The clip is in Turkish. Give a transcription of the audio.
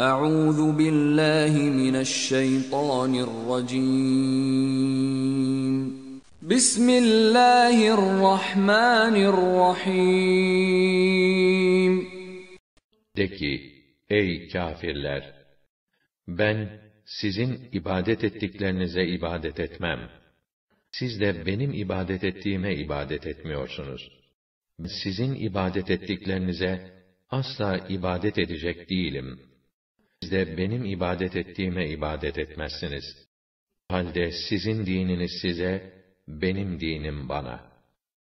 أعوذ بالله من الشيطان الرجيم بسم الله الرحمن الرحيم De ki, ey kafirler! Ben sizin ibadet ettiklerinize ibadet etmem. Siz de benim ibadet ettiğime ibadet etmiyorsunuz. Sizin ibadet ettiklerinize asla ibadet edecek değilim.'' siz de benim ibadet ettiğime ibadet etmezsiniz. Halde sizin dininiz size, benim dinim bana.''